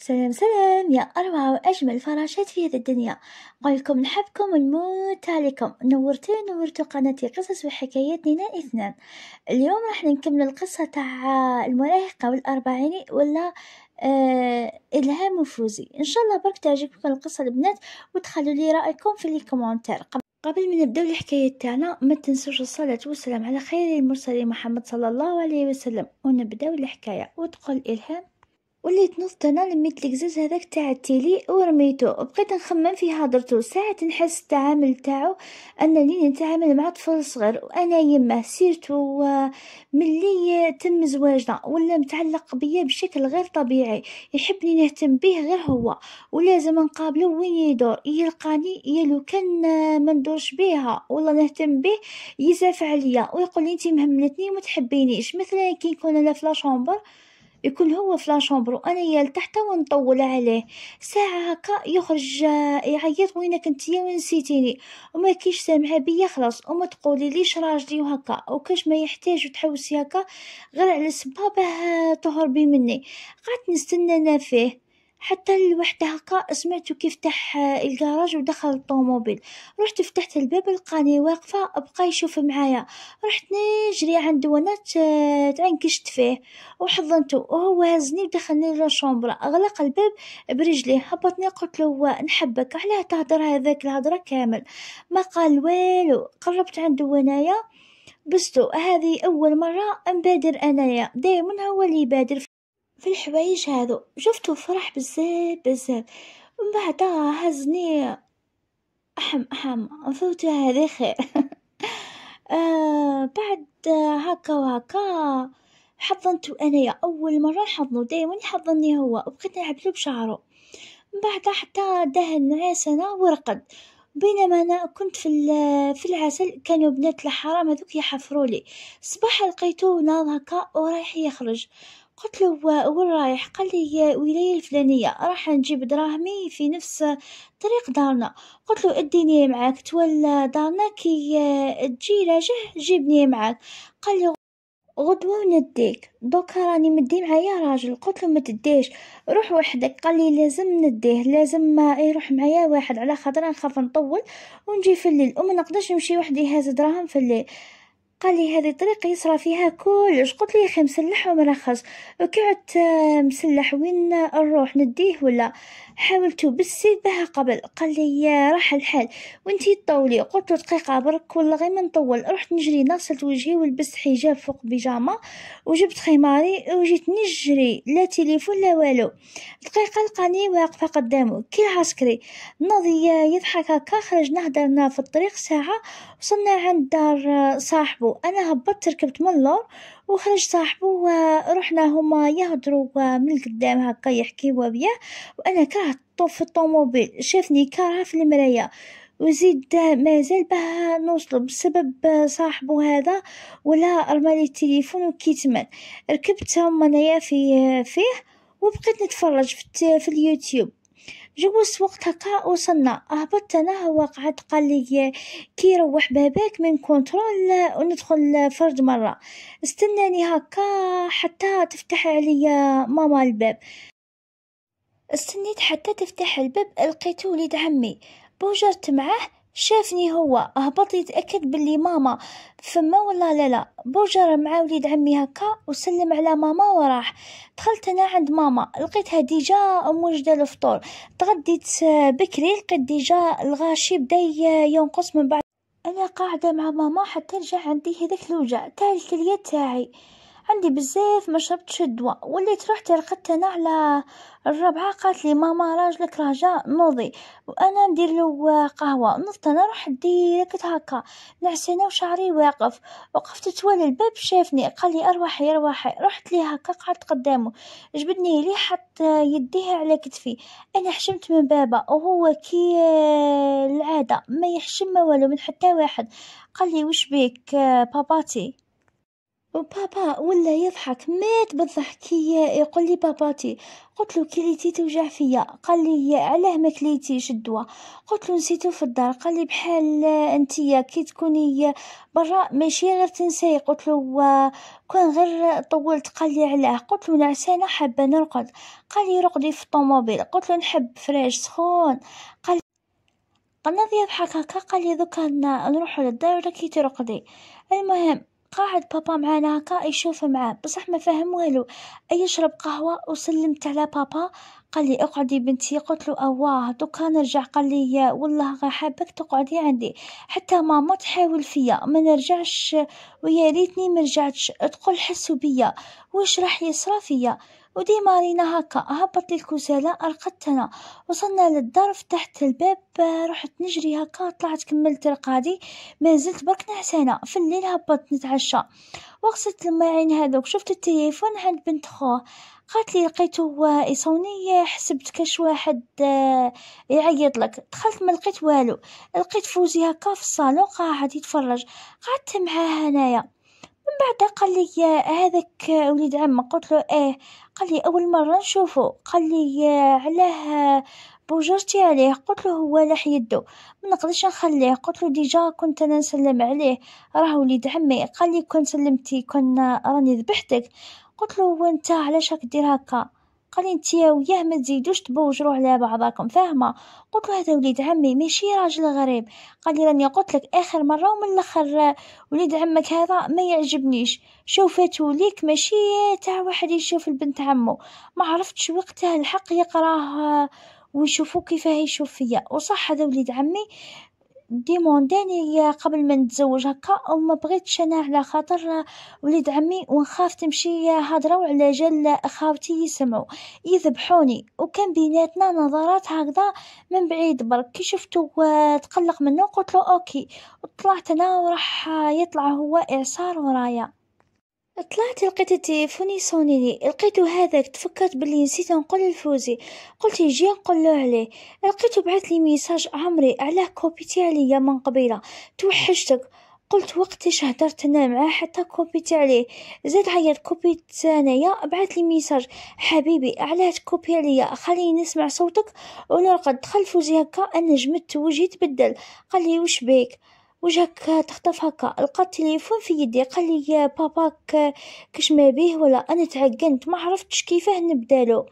سلام سلام يا أروع وأجمل فراشات في هذه الدنيا قولكم نحبكم ونموت عليكم نورتي نورتو قناتي قصص وحكايات نينا اثنان اليوم راح نكمل القصة تاع المراهقة والأربعيني ولا آه إلهام وفوزي إن شاء الله برك تعجبكم القصة البنات وتخلوا لي رأيكم في الكومنتار قبل ما نبداو الحكايه تاعنا ما تنسوش الصلاه والسلام على خير المرسلين محمد صلى الله عليه وسلم ونبداو الحكايه وتقول الهام وليت نصت انا لميت الكزاز هذاك تاع التيلي ورميتو بقيت نخمم في هضرته ساعة نحس التعامل تاعو انني نتعامل مع طفل صغير وانا يما سيرتو ملي تم زواجنا ولا متعلق بيا بشكل غير طبيعي يحبني نهتم به غير هو ولازم نقابلو وين يدور يلقاني يا لو كان ما ندورش بيها ولا نهتم به يزاف عليا ويقول لي انت مهملتني وما تحبينيش مثلا كي نكون انا في لا يكون هو في لاشومبر وانا يا لتحت ونطول عليه ساعة هكا يخرج يعيط وينك انتيا وين نسيتيني وما كيش سامعه بيا خلاص وما تقولي ليش راجلي وهكا وكاش ما يحتاج تحوسي هكا غير على سبابه تهربي مني قعدت نستنى انا فيه حتى الوحدة هكا سمعتو كيف فتح الكراج آه، ودخل الطوموبيل رحت فتحت الباب لقاني واقفة بقى يشوف معايا رحت نجري عند وانا آه، تعنكشت فيه وحضنته وهو هزني ودخلني للشومبرا اغلق الباب برجلي هبطني قلت له نحبك علاه تهدر هذاك الهضرة كامل ما قال والو قربت عند ونايا بستو هذه اول مرة نبادر انايا دايما هو اللي يبادر في الحوايج هذو شفتو فرح بزاف بزاف من بعدها هزني أحم أحم فوتو هذي خير آه، بعد هكا وهكا حضنتو انايا اول مره نحضنو دايما يحضني هو وبقيت له بشعرو من بعد حتى دهن نعاس انا ورقد بينما انا كنت في في العسل كانوا بنات الحرام هذوك يحفروا لي صباح لقيتو ناض هكا ورايح يخرج قلت له وين رايح قال لي ولاية الفلانية راح نجيب دراهمي في نفس طريق دارنا قلت له اديني معاك تولى دارنا كي تجي راجع جيبني معاك قال لي غدوة ونديك دوكا راني مدي معايا راجل قلت له ما تديش روح وحدك قال لي لازم نديه لازم ما يروح معايا واحد على خاطر نخاف نطول ونجي في الليل وما نقدرش نمشي وحدي هاز دراهم في الليل قال لي هذه طريق يصرى فيها كلش قلت لي خي مسلح ومرخص وكعت آه، مسلح وين نروح نديه ولا حاولت بالسيف بها قبل قال لي راح الحال وانتي تطولي قلت له دقيقه برك ولا غير ما نطول رحت نجري نغسلت وجهي ولبست حجاب فوق بيجامه وجبت خماري وجيت نجري لا تليفون لا والو دقيقه لقاني واقفه قدامه كي عسكري ناضي يضحك هكا خرج نهدرنا في الطريق ساعه وصلنا عند دار آه، صاحبه صاحبه أنا هبطت ركبت ملر وخرج صاحبه ورحنا هما يهضروا من القدام هكا يحكيوا بيا وأنا كرهت طوف في الطوموبيل شافني كره في المراية وزيد مازال باه نوصلو بسبب صاحبو هذا ولا رمالي التليفون وكيتمان ركبت هم انايا في فيه وبقيت نتفرج في, في اليوتيوب جوز وقتها قا وصلنا هبطت انا هو قعد قال لي كي يروح باباك من كونترول وندخل فرد مرة استناني هكا حتى تفتح عليا ماما الباب استنيت حتى تفتح الباب لقيت وليد عمي بوجرت معاه شافني هو هبط أه، يتأكد باللي ماما فما ولا لا لا بوجر مع وليد عمي هكا وسلم على ماما وراح دخلت انا عند ماما لقيتها ديجا موجدة الفطور تغديت آه، بكري لقيت ديجا الغاشي بدا ينقص من بعد انا قاعدة مع ماما حتى رجع عندي هذاك الوجع تاع الكلية تاعي عندي بزاف ما شربتش الدواء وليت رحت رقدت انا على الربعه قالت لي ماما راجلك راه جا نوضي وانا ندير له قهوه نضت انا رحت ديركت هكا نعسانه وشعري واقف وقفت تولي الباب شافني قال لي ارواحي ارواحي رحت لي هكا قعدت قدامه جبدني ليه حط يديه على كتفي انا حشمت من بابا وهو كي العاده ما يحشم ما والو من حتى واحد قال لي وش بيك آه، باباتي وبابا ولا يضحك مات بالضحكية يقول لي باباتي قلت له كليتي توجع فيا قال لي علاه ما كليتيش الدواء قلت له نسيتو في الدار قال لي بحال انتيا كي تكوني برا ماشي غير تنسي قلت له كان غير طولت قال لي علاه قلت له نعسانه حابه نرقد قال لي رقدي في الطوموبيل قلت له نحب فراش سخون قال قلنا يضحك هكا قال لي دوكا نروحو للدار ولا كي ترقدي المهم قاعد بابا معانا هكا يشوف معاه بصح ما فاهم والو اي يشرب قهوه وسلمت على بابا قال لي اقعدي بنتي قلت له اواه دوكا نرجع قال لي والله غا حابك تقعدي عندي حتى ماما تحاول فيا ما نرجعش ويا ريتني ما رجعتش تقول حسوا بيا واش راح يصرى فيا هكا كأهبط الكوزالة أرقدتنا وصلنا للدار تحت الباب رحت نجري هكا طلعت كملت رقادي ما زلت برك نعسانة في الليل هبطت نتعشى وغسلت الماعين هذوك شفت التليفون عند بنت خوه قالت لي لقيتو يصوني حسبت كاش واحد آه، يعيط لك دخلت ما لقيت والو لقيت فوزي هكا في الصالون قاعد يتفرج قعدت معاه هنايا من بعد قال لي هذاك وليد عم قلت له ايه قال لي اول مره نشوفه قال لي علاه بوجرتي عليه قلت له هو لح يدو ما نقدرش نخليه قلت له ديجا كنت انا نسلم عليه راه وليد عمي قال لي كون سلمتي كون راني ذبحتك قلت له وانت علاش راك دير هكا قال لي انت وياه ما تزيدوش تبوجرو على بعضاكم فاهمه قلت له هذا وليد عمي ماشي راجل غريب قال لي راني قلت لك اخر مره ومن الاخر وليد عمك هذا ما يعجبنيش شوفته ليك ماشي تاع واحد يشوف البنت عمو ما عرفتش وقتها الحق يقراها ويشوفوا كيف يشوف فيا وصح هذا وليد عمي ديمونداني قبل ما نتزوج هكا وما بغيتش انا على خاطر وليد عمي ونخاف تمشي هضره وعلى جال خاوتي يسمعوا يذبحوني وكان بيناتنا نظرات هكذا من بعيد برك كي شفتو آه، تقلق منه قلت له اوكي وطلعت انا وراح يطلع هو اعصار ورايا طلعت لقيت التليفون يصونيني لقيتو هذاك تفكرت بلي نسيت نقول لفوزي قلت يجي نقول له عليه لقيتو بعث لي ميساج عمري علاه كوبيتي عليا من قبيله توحشتك قلت وقتاش هدرت انا معاه حتى كوبيت عليه زاد عيط كوبيت ثانية بعث لي ميساج حبيبي علاه تكوبي عليا خليني نسمع صوتك ونرقد دخل فوزي هكا انا جمدت وجهي تبدل قال لي وش بيك وجهك تخطف هكا لقى التليفون في يدي قال لي باباك كش ما بيه ولا انا تعقنت ما عرفتش كيفاه نبدالو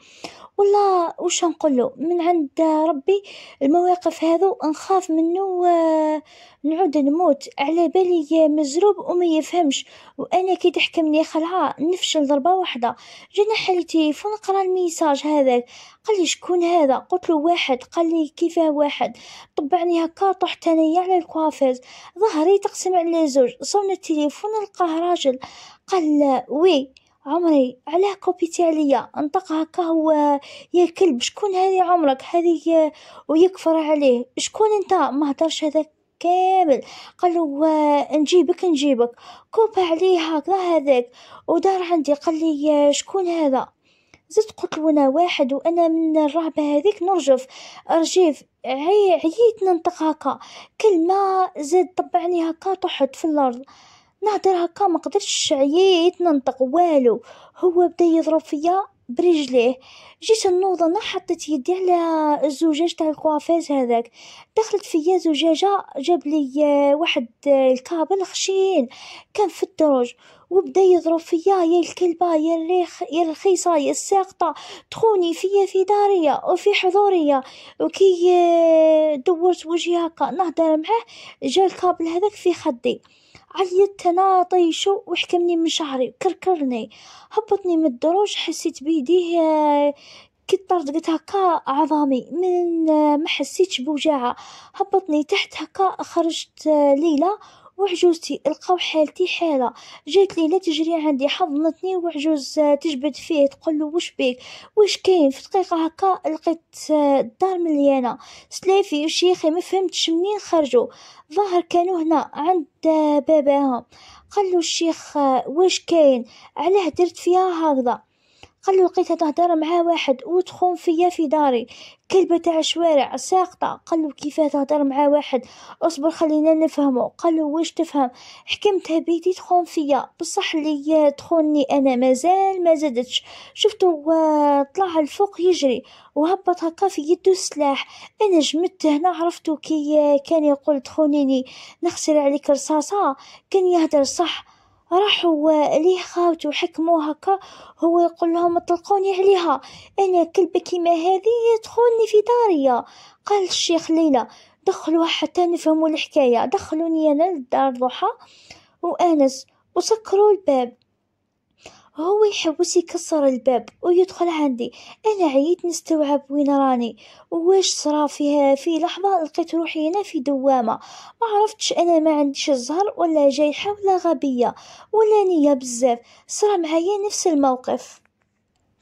والله وش نقوله من عند ربي المواقف هذو نخاف منه آه، نعود نموت على بالي آه، مزروب وما يفهمش وانا كي تحكمني خلعه نفشل ضربه واحده جينا حالي قرا الميساج هذاك قال لي شكون هذا قلت له واحد قال لي كيفاه واحد طبعني هكا طحت انايا على الكوافيز ظهري تقسم على زوج صون التليفون لقاه راجل قال وي عمري علاه كوبيتي عليا انطق هكا هو يا كلب شكون هذه عمرك هذه ويكفر عليه شكون انت ما هدرش هذاك كامل قالوا نجيبك نجيبك كوبا عليه هكذا هذاك ودار عندي قال لي شكون هذا زدت قلت وانا واحد وانا من الرهبه هذيك نرجف رجيف عي عييت ننطق هكا كلمه زاد طبعني هكا طحت في الارض نهدر هكا ما قدرتش عييت ننطق والو هو بدا يضرب فيا برجليه جيت النوضة انا حطيت يدي على الزجاج تاع الكوافيز هذاك دخلت فيا زجاجة جاب لي واحد الكابل خشين كان في الدرج وبدا يضرب فيا يا الكلبة يا الريخ يا الرخيصة يا الساقطة تخوني فيا في داريا وفي حضوريا وكي آه، دورت وجهي هكا نهدر معاه جا الكابل هذاك في خدي عيطت انا طيشو وحكمني من شعري كركرني هبطني من الدروج حسيت بيديه آه، كي طرت قلت هكا عظامي من آه، ما حسيتش بوجاعه هبطني تحت هكا خرجت ليله وعجوزتي لقاو حالتي حالة جات ليلة تجري عندي حضنتني وعجوز آه، تجبد فيه تقول له وش بيك وش كاين في دقيقة هكا لقيت آه، الدار مليانة سلافي وشيخي ما فهمتش منين خرجوا ظاهر كانوا هنا عند آه، باباهم قال له الشيخ واش كاين علاه درت فيها هكذا قال له لقيتها تهدر مع واحد وتخون فيا في داري كلبة تاع الشوارع ساقطة قال له كيفاه تهدر مع واحد اصبر خلينا نفهمه قال له واش تفهم حكمتها بيتي تخون فيا بصح اللي تخوني انا مازال ما زدتش شفته طلع الفوق يجري وهبط هكا في يدو السلاح انا جمدت هنا عرفته كي كان يقول تخونيني نخسر عليك رصاصة كان يهدر صح راحوا ليه خاوته وحكموه هكا هو يقول لهم اطلقوني عليها انا كلبة كيما هذه يدخلني في داريا قال الشيخ ليلى دخلوها حتى نفهموا الحكاية دخلوني انا لدار ضحى وانس وسكروا الباب هو يحوس يكسر الباب ويدخل عندي أنا عييت نستوعب وين راني واش صرا فيها في لحظة لقيت روحي هنا في دوامة ما عرفتش أنا ما عنديش الزهر ولا جايحة حوله غبية ولا نية بزاف صرا معايا نفس الموقف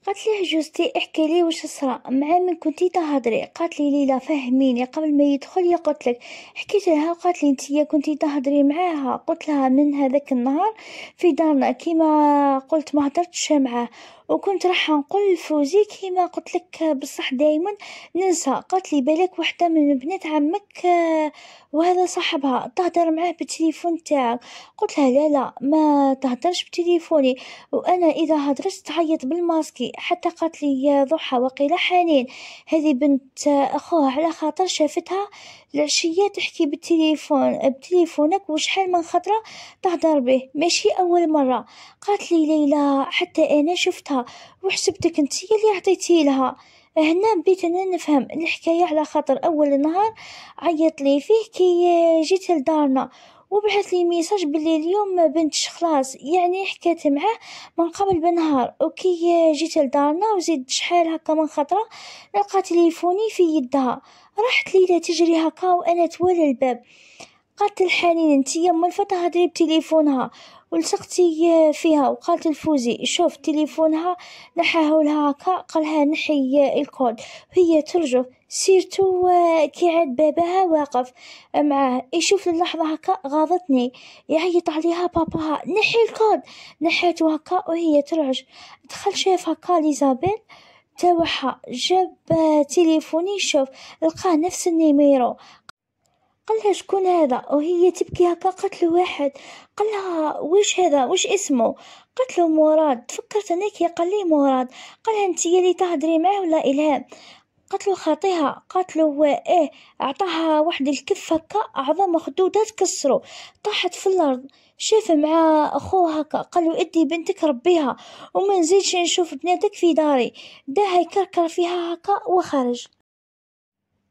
قالت ليه جوزتي احكي لي واش صرا مع من كنتي تهضري قالت لي ليلى فهميني قبل ما يدخل يا قلت لك حكيت لها قالت لي انتيا كنتي تهضري معاها قلت لها من هذاك النهار في دارنا كيما قلت ما هضرتش معاه وكنت راح نقول لفوزي كيما قلت لك بصح دايما ننسى قالت لي بالك وحده من بنات عمك آه، وهذا صاحبها تهدر معاه بالتليفون تاعك قلت لها لا لا ما تهدرش بتليفوني وانا اذا هدرت تعيط بالماسكي حتى قالت لي ضحى وقيله حنين هذه بنت آه، اخوها على خاطر شافتها العشية تحكي بالتليفون بتليفونك وشحال من خطرة تهدر به ماشي أول مرة قالت لي ليلى حتى أنا شفتها عطيتها وحسبتك انت اللي عطيتي لها هنا بديت انا نفهم الحكايه على خاطر اول نهار عيط لي فيه كي جيت لدارنا وبعث لي ميساج بلي اليوم بنتش خلاص يعني حكيت معاه من قبل بنهار وكي جيت لدارنا وزيد شحال هكا من خطره لقى تليفوني في يدها راحت ليلى تجري هكا وانا توالى الباب قالت الحنين يا ام فتره هدري بتليفونها ولصقتي فيها وقالت لفوزي شوف تليفونها نحاها لها هكا قالها نحي الكود وهي ترجف سيرتو آه، كي عاد باباها واقف معاه يشوف اللحظة هكا غاضتني يعيط عليها باباها نحي الكود نحيتو هكا وهي ترعج دخل شاف هكا ليزابيل تاوعها جاب تليفوني شوف لقاه نفس النيميرو قالها شكون هذا وهي تبكي هكا قالت له واحد قالها واش هذا واش اسمه قالت له مراد تفكرت انا كي قال لي مراد قالها انت اللي تهضري معاه ولا الهام قالت له خاطيها قالت له ايه عطاها واحد الكف هكا عظام خدودها تكسرو طاحت في الارض شاف مع اخوه هكا قال له ادي بنتك ربيها وما نزيدش نشوف بناتك في داري داها يكركر فيها هكا وخرج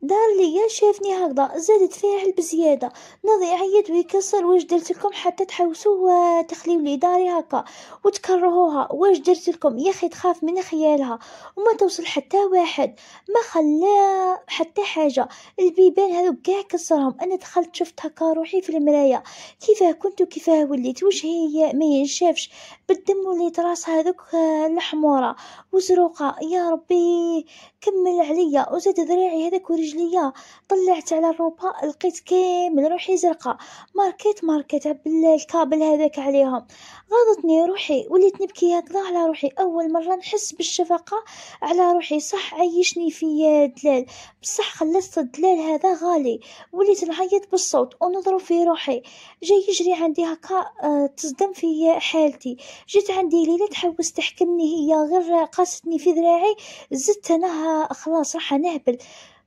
دار ليا شافني هكذا زادت فاعل بزياده ناضي يعيط ويكسر واش درت لكم حتى تحوسوا تخليو لي داري هكا وتكرهوها واش درت لكم يا اخي تخاف من خيالها وما توصل حتى واحد ما خلا حتى حاجه البيبان هذو كاع كسرهم انا دخلت شفت هكا روحي في المرايه كيفاه كنت وكيفاه وليت وجهي ما ينشافش بالدم وليت راسها هذوك آه، الحمورة وزروقة يا ربي كمل عليا وزاد ذراعي هذاك ورجليا طلعت على الروبا لقيت كامل روحي زرقاء ماركيت ماركيت بالكابل هذاك عليهم غاضتني روحي وليت نبكي هكذا على روحي اول مرة نحس بالشفقة على روحي صح عيشني في دلال بصح خلصت الدلال هذا غالي وليت نعيط بالصوت ونضرب في روحي جاي يجري عندي هكا آه، تصدم في حالتي جيت عندي ليلة تحوس تحكمني هي غير قاستني في ذراعي زدت نها خلاص راح نهبل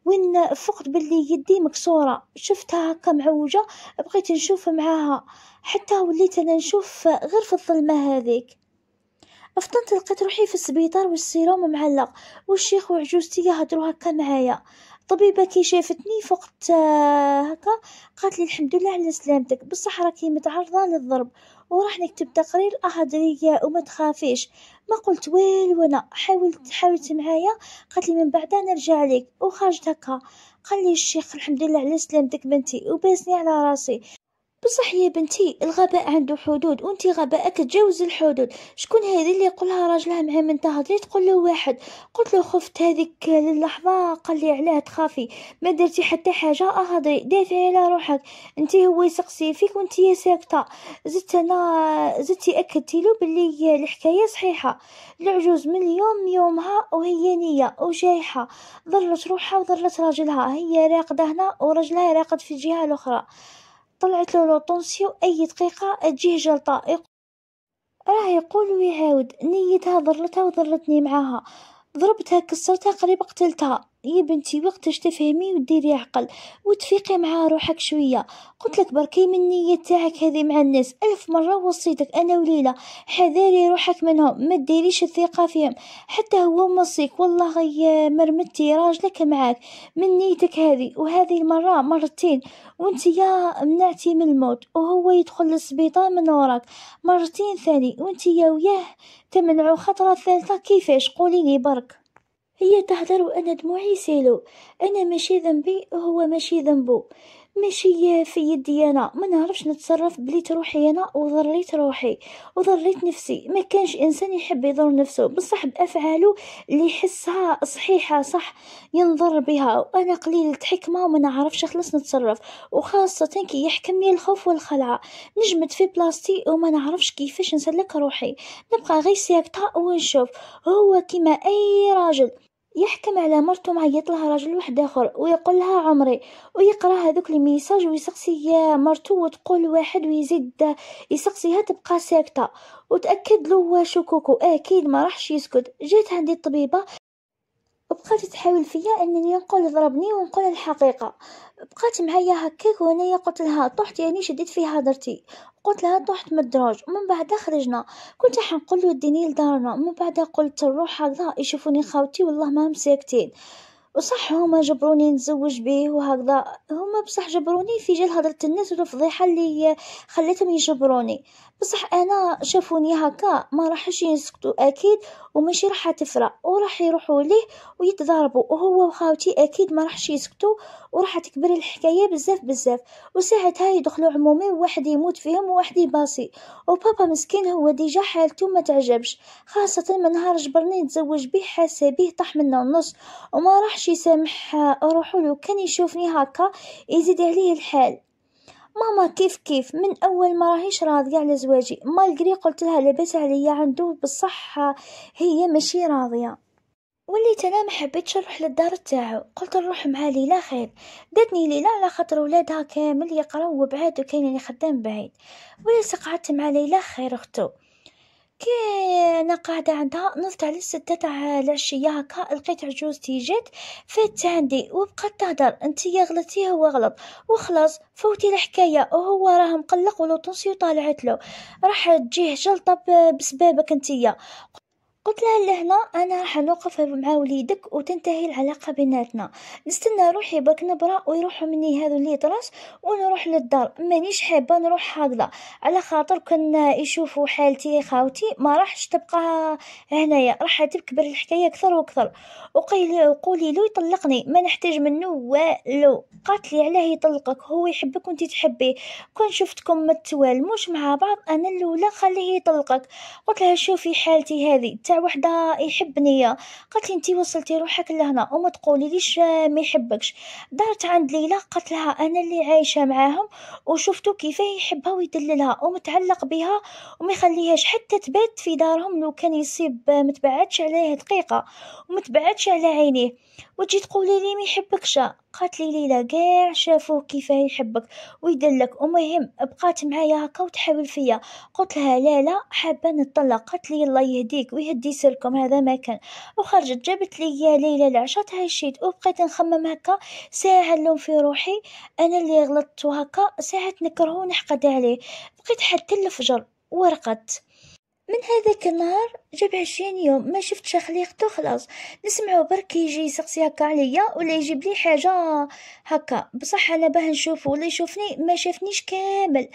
وين فقت بلي يدي مكسورة شفتها هكا معوجة بغيت نشوف معاها حتى وليت أنا نشوف غير في الظلمة هذيك فطنت لقيت روحي في السبيطار والسيروم معلق والشيخ وعجوزتي يهدرو هكا معايا طبيبه كي شافتني فقت آه، هكا قالت لي الحمد لله على سلامتك بصح راكي متعرضه للضرب وراح نكتب تقرير أهدرية وما تخافيش ما قلت ويل وانا حاولت حاولت معايا قالت لي من بعدها نرجع لك وخرجت هكا قال لي الشيخ الحمد لله على سلامتك بنتي وباسني على راسي بصح يا بنتي الغباء عنده حدود وانت غباءك تجاوز الحدود شكون هذه اللي يقولها راجلها مع من تهضري تقول له واحد قلت له خفت هذيك للحظه قال لي علاه تخافي ما درتي حتى حاجه اهضري آه، دافعي على روحك انت هو يسقسي فيك وانت يا ساكته زدت انا زدتي اكدتي له باللي الحكايه صحيحه العجوز من اليوم يومها وهي نيه وجايحه ضرت روحها وضرت راجلها هي راقده هنا ورجلها راقد في الجهه الاخرى طلعت له لوطونسيو أي دقيقة أجيه جلطائق راه يقول ويهاود نيتها ضرلتها وضرتني معاها ضربتها كسرتها قريب قتلتها يا طيب، بنتي وقتاش تفهمي وديري عقل وتفيقي مع روحك شويه قلت لك بركي من نية تاعك هذه مع الناس الف مره وصيتك انا وليلة حذاري روحك منهم ما ديريش الثقه فيهم حتى هو مصيك والله يا مرمتي راجلك معاك من نيتك هذه وهذه المره مرتين وانت يا منعتي من الموت وهو يدخل للسبيطار من وراك مرتين ثاني وانت يا وياه تمنعو خطره ثالثه كيفاش قولي لي برك هي تهدر وأنا دموعي سيلو أنا ماشي ذنبي وهو ماشي ذنبو ماشي في يدي انا ما نعرفش نتصرف بلي تروحي انا وضريت روحي وضريت نفسي ما كانش انسان يحب يضر نفسه بصح بافعاله اللي يحسها صحيحه صح ينظر بها وانا قليله حكمه وما نعرفش خلص نتصرف وخاصه كي يحكمني الخوف والخلعه نجمد في بلاصتي وما نعرفش كيفاش نسلك روحي نبقى غير ساكته ونشوف هو كيما اي راجل يحكم على مرته مع يطلها رجل واحد اخر ويقول لها عمري ويقرا هذوك الميساج ويسقسي مرته وتقول واحد ويزيد يسقسيها تبقى ساكته وتاكد له شكوكو اكيد ما راحش يسكت جات عندي الطبيبه وبقات تحاول فيا انني نقول ضربني ونقول الحقيقه بقات معايا هكاك وانايا قلت لها طحت يعني شديت في درتي قلت لها طحت من الدراج ومن بعد خرجنا كنت حنقول له ديني لدارنا ومن بعد قلت نروح هكذا يشوفوني خاوتي والله ما مساكتين وصح هما جبروني نتزوج بيه وهكذا هما بصح جبروني في جال هضرة الناس والفضيحة اللي خلتهم يجبروني بصح انا شافوني هكا ما راحش يسكتوا اكيد وماشي راح تفرا وراح يروحوا ليه ويتضاربوا وهو وخاوتي اكيد ما راحش يسكتوا وراح تكبر الحكايه بزاف بزاف وساعتها يدخلوا عمومي وواحد يموت فيهم وواحد يباصي وبابا مسكين هو ديجا حالته ما تعجبش خاصه من نهار جبرني نتزوج بيه حاسه بيه طاح منه النص وما راحش كانش يسامح آه، روحو لو كان يشوفني هكا يزيد عليه الحال ماما كيف كيف من اول ما راهيش راضيه على زواجي مالغري قلت لها لاباس عليا عنده بالصح آه، هي ماشي راضيه وليت انا ما حبيتش نروح للدار تاعو قلت نروح مع ليلى خير داتني ليلى على خاطر ولادها كامل يقراو بعاد وكاين اللي خدام بعيد وليت قعدت مع ليلى خير اختو كي انا قاعدة عندها نصت على الستة تاع العشية هكا لقيت عجوزتي جات فات عندي وبقات تهدر انتي غلطتي هو غلط وخلاص فوتي الحكاية وهو راه مقلق ولو طونسيو طالعت له راح تجيه جلطة بسبابك انتيا قلت لها لهنا انا راح نوقف مع وليدك وتنتهي العلاقه بيناتنا نستنى روحي برك نبرا ويروحوا مني هذو اللي طراش ونروح للدار مانيش حابه نروح حاضله على خاطر كنا يشوفوا حالتي خاوتي ما راحش تبقى هنايا راح تكبر الحكايه اكثر واكثر وقولي قولي له يطلقني ما نحتاج منه والو قالت لي علاه يطلقك هو يحبك وانت تحبيه كون شفتكم ما مع بعض انا الاولى خليه يطلقك قلت لها شوفي حالتي هذه تاع وحده يحبني قالت لي انت وصلتي روحك لهنا وما تقولي ليش ما يحبكش دارت عند ليلى قالت لها انا اللي عايشه معاهم وشفتو كيفاه يحبها ويدللها ومتعلق بها وما يخليهاش حتى تبات في دارهم لو كان يصيب متبعدش عليه دقيقه ومتبعدش على عينيه وتجي تقولي لي ما يحبكش بقات لي ليلى كاع شافوه كيفاه يحبك ويدلك ومهم بقات معايا هكا وتحاول فيا قلت لها لا لا حابه نطلق قالت لي الله يهديك ويهدي سركم هذا ما كان وخرجت جابت لي يا ليلى العشاء الشيت وبقيت نخمم هكا ساعه اللوم في روحي انا اللي غلطت هكا ساعه نكره ونحقد عليه بقيت حتى الفجر ورقت من هذاك النهار جاب عشرين يوم ما شفتش خليقته خلاص نسمعو برك يجي يسقسي هكا عليا ولا يجيب لي حاجه هكا بصح انا باه نشوفو ولا يشوفني ما شافنيش كامل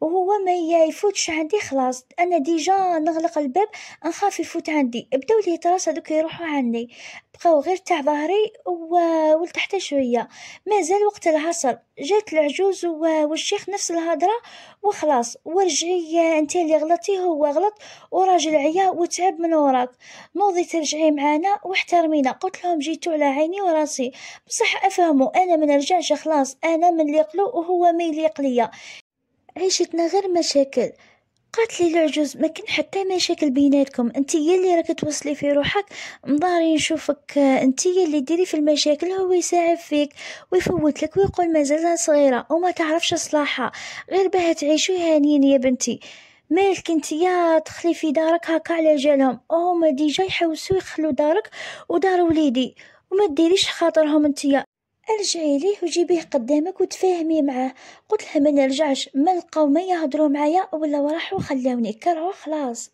وهو ما يفوتش عندي خلاص انا ديجا نغلق الباب نخاف يفوت عندي بداو لي تراس هذوك يروحوا عني بقاو غير تاع ظهري و... ولتحت شويه مازال وقت العصر جات العجوز و... والشيخ نفس الهضره وخلاص ورجعي انت اللي غلطتي هو غلط وراجل عيا وتعب من وراك نوضي ترجعي معانا واحترمينا قلت لهم جيتو على عيني وراسي بصح افهموا انا ما نرجعش خلاص انا من اللي يقلو وهو ما يليق ليا عيشتنا غير مشاكل قالت لي العجوز ما كان حتى مشاكل بيناتكم انت يلي اللي راك توصلي في روحك مضاري نشوفك انت يلي اللي ديري في المشاكل هو يساعد فيك ويفوت لك ويقول مازال صغيره وما تعرفش صلاحها غير بها تعيشوا هانيين يا بنتي مالك انت يا تخلي في دارك هكا على جالهم هما ديجا يحوسوا يخلو دارك ودار وليدي وما ديريش خاطرهم انتيا ارجعي ليه وجيبيه قدامك وتفاهمي معاه قلت لها ما نرجعش ما لقاو ما يهضروا معايا ولا راحوا خلاوني كرهوا خلاص